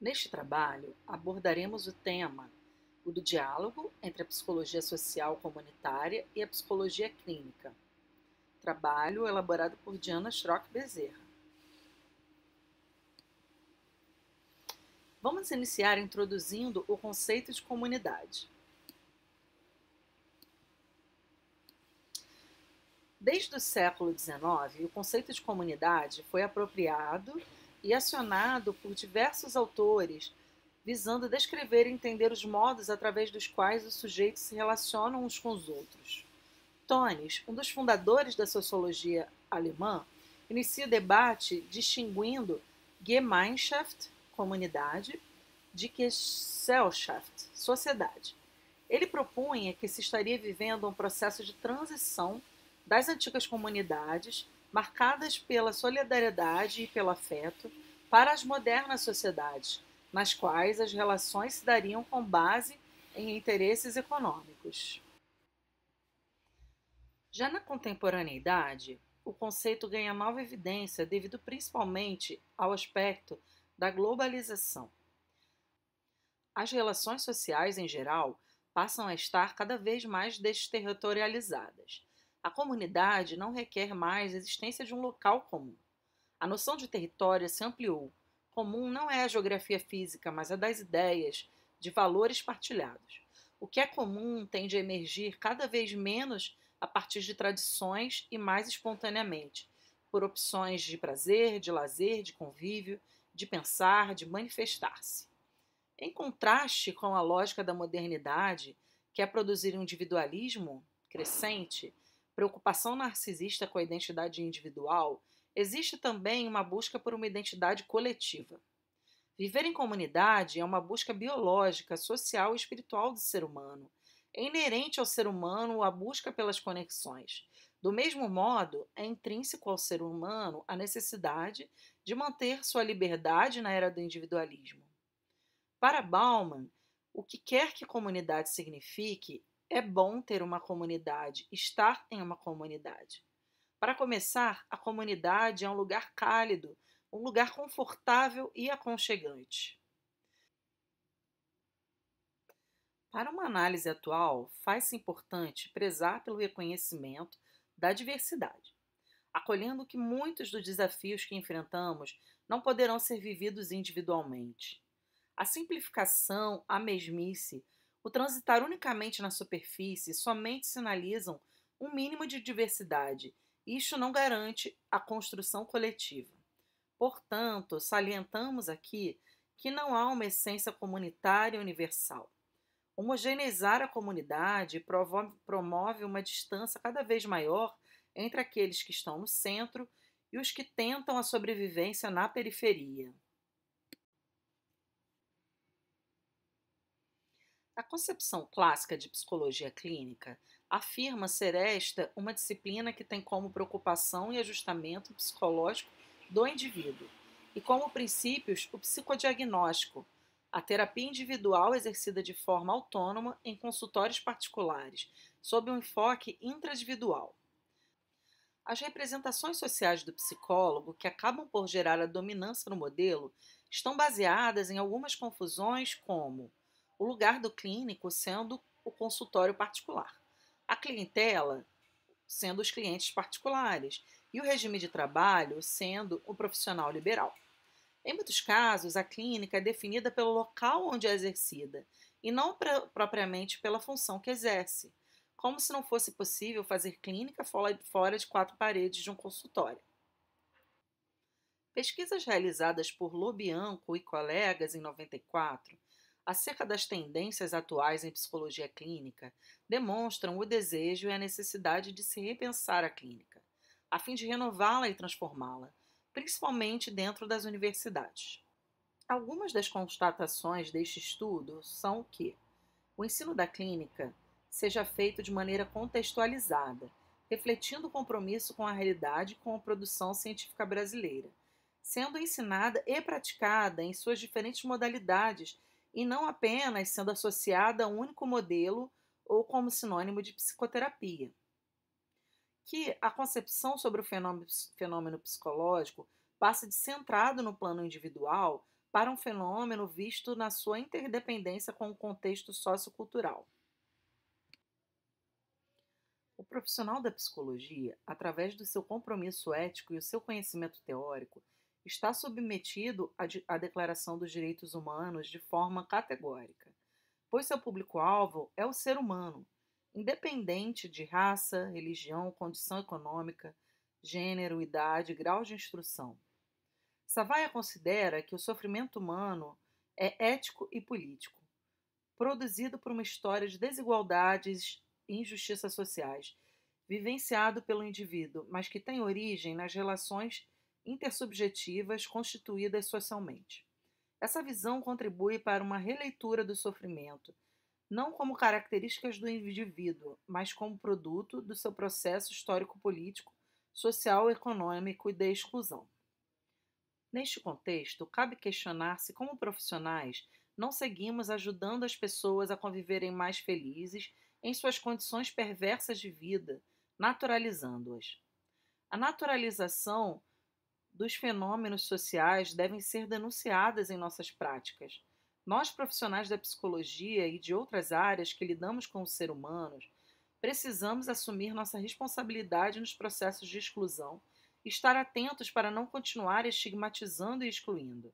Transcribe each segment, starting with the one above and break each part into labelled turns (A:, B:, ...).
A: Neste trabalho, abordaremos o tema o do diálogo entre a psicologia social comunitária e a psicologia clínica. Trabalho elaborado por Diana Schrock Bezerra. Vamos iniciar introduzindo o conceito de comunidade. Desde o século XIX, o conceito de comunidade foi apropriado e acionado por diversos autores, visando descrever e entender os modos através dos quais os sujeitos se relacionam uns com os outros. Tones, um dos fundadores da sociologia alemã, inicia o debate distinguindo Gemeinschaft, comunidade, de Gesellschaft, sociedade. Ele propunha que se estaria vivendo um processo de transição das antigas comunidades marcadas pela solidariedade e pelo afeto, para as modernas sociedades, nas quais as relações se dariam com base em interesses econômicos. Já na contemporaneidade, o conceito ganha nova evidência devido principalmente ao aspecto da globalização. As relações sociais em geral passam a estar cada vez mais desterritorializadas a comunidade não requer mais a existência de um local comum. A noção de território se ampliou. Comum não é a geografia física, mas a das ideias, de valores partilhados. O que é comum tende a emergir cada vez menos a partir de tradições e mais espontaneamente, por opções de prazer, de lazer, de convívio, de pensar, de manifestar-se. Em contraste com a lógica da modernidade, que é produzir um individualismo crescente, preocupação narcisista com a identidade individual, existe também uma busca por uma identidade coletiva. Viver em comunidade é uma busca biológica, social e espiritual do ser humano. É inerente ao ser humano a busca pelas conexões. Do mesmo modo, é intrínseco ao ser humano a necessidade de manter sua liberdade na era do individualismo. Para Bauman, o que quer que comunidade signifique é bom ter uma comunidade, estar em uma comunidade. Para começar, a comunidade é um lugar cálido, um lugar confortável e aconchegante. Para uma análise atual, faz-se importante prezar pelo reconhecimento da diversidade, acolhendo que muitos dos desafios que enfrentamos não poderão ser vividos individualmente. A simplificação, a mesmice, o transitar unicamente na superfície somente sinalizam um mínimo de diversidade. Isto não garante a construção coletiva. Portanto, salientamos aqui que não há uma essência comunitária universal. Homogeneizar a comunidade promove uma distância cada vez maior entre aqueles que estão no centro e os que tentam a sobrevivência na periferia. A concepção clássica de psicologia clínica afirma ser esta uma disciplina que tem como preocupação e ajustamento psicológico do indivíduo e como princípios o psicodiagnóstico, a terapia individual exercida de forma autônoma em consultórios particulares, sob um enfoque intradividual. As representações sociais do psicólogo, que acabam por gerar a dominância no modelo, estão baseadas em algumas confusões como o lugar do clínico sendo o consultório particular, a clientela sendo os clientes particulares e o regime de trabalho sendo o profissional liberal. Em muitos casos, a clínica é definida pelo local onde é exercida e não pra, propriamente pela função que exerce, como se não fosse possível fazer clínica fora de quatro paredes de um consultório. Pesquisas realizadas por Lobianco e colegas em 94 acerca das tendências atuais em psicologia clínica demonstram o desejo e a necessidade de se repensar a clínica, a fim de renová-la e transformá-la, principalmente dentro das universidades. Algumas das constatações deste estudo são que o ensino da clínica seja feito de maneira contextualizada, refletindo o compromisso com a realidade e com a produção científica brasileira, sendo ensinada e praticada em suas diferentes modalidades e não apenas sendo associada a um único modelo ou como sinônimo de psicoterapia. Que a concepção sobre o fenômeno, fenômeno psicológico passa de centrado no plano individual para um fenômeno visto na sua interdependência com o contexto sociocultural. O profissional da psicologia, através do seu compromisso ético e o seu conhecimento teórico, está submetido à Declaração dos Direitos Humanos de forma categórica, pois seu público-alvo é o ser humano, independente de raça, religião, condição econômica, gênero, idade, grau de instrução. Savaia considera que o sofrimento humano é ético e político, produzido por uma história de desigualdades e injustiças sociais, vivenciado pelo indivíduo, mas que tem origem nas relações intersubjetivas constituídas socialmente. Essa visão contribui para uma releitura do sofrimento, não como características do indivíduo, mas como produto do seu processo histórico-político, social, econômico e de exclusão. Neste contexto, cabe questionar se, como profissionais, não seguimos ajudando as pessoas a conviverem mais felizes em suas condições perversas de vida, naturalizando-as. A naturalização dos fenômenos sociais devem ser denunciadas em nossas práticas. Nós, profissionais da psicologia e de outras áreas que lidamos com os seres humanos, precisamos assumir nossa responsabilidade nos processos de exclusão e estar atentos para não continuar estigmatizando e excluindo.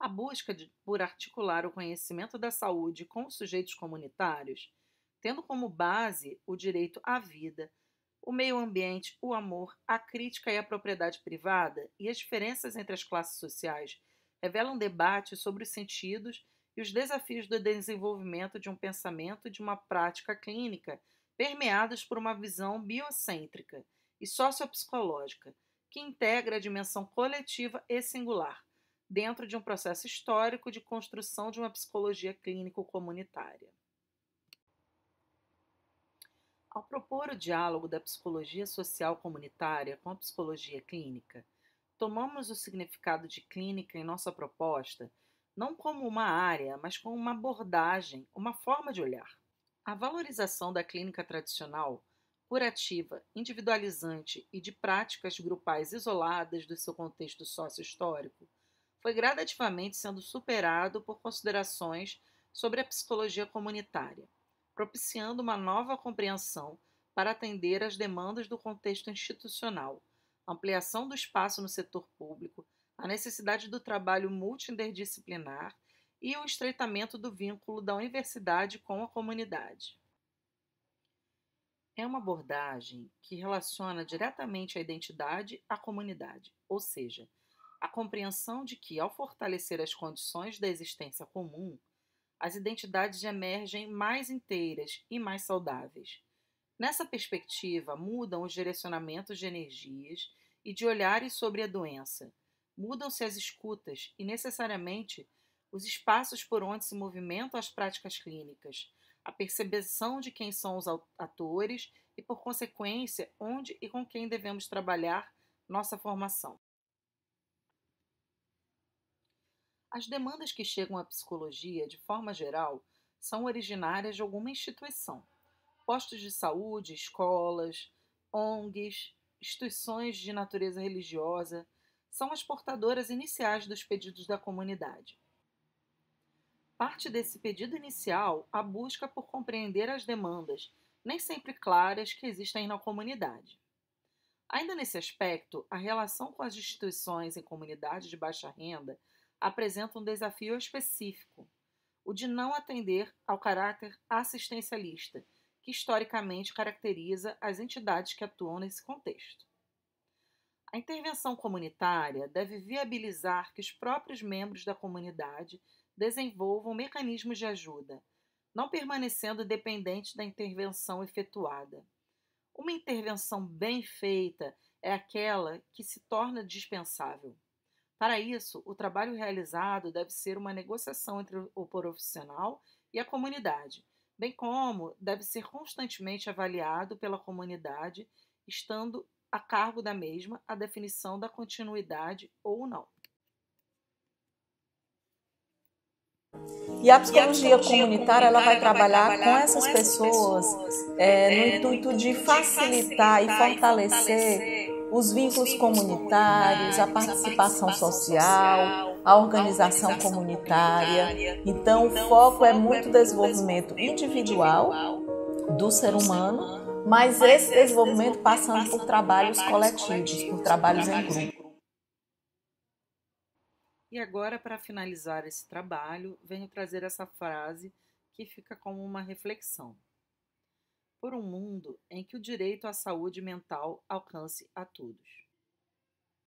A: A busca de, por articular o conhecimento da saúde com os sujeitos comunitários, tendo como base o direito à vida, o meio ambiente, o amor, a crítica e a propriedade privada e as diferenças entre as classes sociais revelam debates sobre os sentidos e os desafios do desenvolvimento de um pensamento e de uma prática clínica permeados por uma visão biocêntrica e sociopsicológica que integra a dimensão coletiva e singular dentro de um processo histórico de construção de uma psicologia clínico-comunitária. Ao propor o diálogo da psicologia social comunitária com a psicologia clínica, tomamos o significado de clínica em nossa proposta não como uma área, mas como uma abordagem, uma forma de olhar. A valorização da clínica tradicional, curativa, individualizante e de práticas grupais isoladas do seu contexto sócio-histórico, foi gradativamente sendo superado por considerações sobre a psicologia comunitária propiciando uma nova compreensão para atender às demandas do contexto institucional, ampliação do espaço no setor público, a necessidade do trabalho multidisciplinar e o estreitamento do vínculo da universidade com a comunidade. É uma abordagem que relaciona diretamente a identidade à comunidade, ou seja, a compreensão de que, ao fortalecer as condições da existência comum, as identidades emergem mais inteiras e mais saudáveis. Nessa perspectiva, mudam os direcionamentos de energias e de olhares sobre a doença, mudam-se as escutas e, necessariamente, os espaços por onde se movimentam as práticas clínicas, a percepção de quem são os atores e, por consequência, onde e com quem devemos trabalhar nossa formação. As demandas que chegam à psicologia, de forma geral, são originárias de alguma instituição. Postos de saúde, escolas, ONGs, instituições de natureza religiosa são as portadoras iniciais dos pedidos da comunidade. Parte desse pedido inicial a busca por compreender as demandas, nem sempre claras, que existem na comunidade. Ainda nesse aspecto, a relação com as instituições em comunidades de baixa renda apresenta um desafio específico, o de não atender ao caráter assistencialista, que historicamente caracteriza as entidades que atuam nesse contexto. A intervenção comunitária deve viabilizar que os próprios membros da comunidade desenvolvam mecanismos de ajuda, não permanecendo dependentes da intervenção efetuada. Uma intervenção bem feita é aquela que se torna dispensável. Para isso, o trabalho realizado deve ser uma negociação entre o profissional e a comunidade, bem como deve ser constantemente avaliado pela comunidade, estando a cargo da mesma a definição da continuidade ou não. E a psicologia, e a psicologia comunitária, comunitária ela vai trabalhar, vai trabalhar com essas com pessoas, pessoas é, é, no, no intuito de facilitar, facilitar e fortalecer os vínculos comunitários, a participação social, a organização comunitária. Então, então, o foco é, é muito desenvolvimento individual do ser humano, mas esse desenvolvimento passando por trabalhos coletivos, por trabalhos em grupo. E agora, para finalizar esse trabalho, venho trazer essa frase que fica como uma reflexão por um mundo em que o direito à saúde mental alcance a todos.